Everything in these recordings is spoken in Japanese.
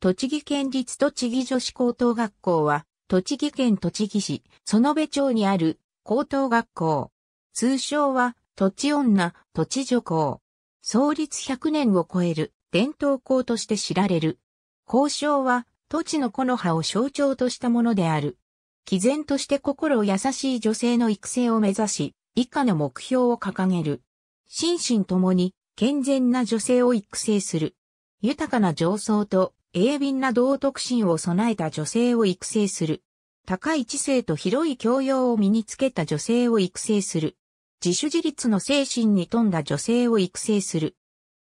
栃木県立栃木女子高等学校は、栃木県栃木市、園部町にある高等学校。通称は、栃女、栃女校。創立100年を超える伝統校として知られる。校章は、栃の木の葉を象徴としたものである。毅然として心優しい女性の育成を目指し、以下の目標を掲げる。心身ともに健全な女性を育成する。豊かな情操と鋭敏な道徳心を備えた女性を育成する。高い知性と広い教養を身につけた女性を育成する。自主自立の精神に富んだ女性を育成する。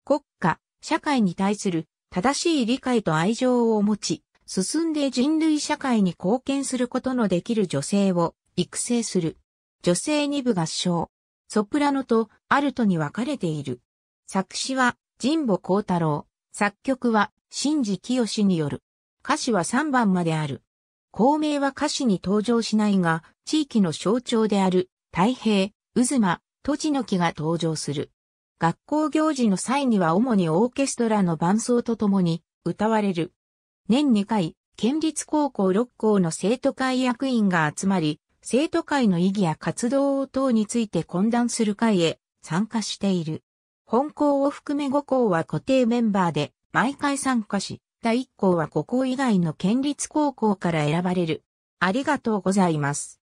国家、社会に対する正しい理解と愛情を持ち、進んで人類社会に貢献することのできる女性を育成する。女性二部合唱。ソプラノとアルトに分かれている。作詞は神保幸太郎。作曲は、新次清による。歌詞は3番まである。公明は歌詞に登場しないが、地域の象徴である、太平、渦間、土地の木が登場する。学校行事の際には主にオーケストラの伴奏とともに歌われる。年2回、県立高校6校の生徒会役員が集まり、生徒会の意義や活動等について懇談する会へ参加している。本校を含め5校は固定メンバーで毎回参加し、第1校は5校以外の県立高校から選ばれる。ありがとうございます。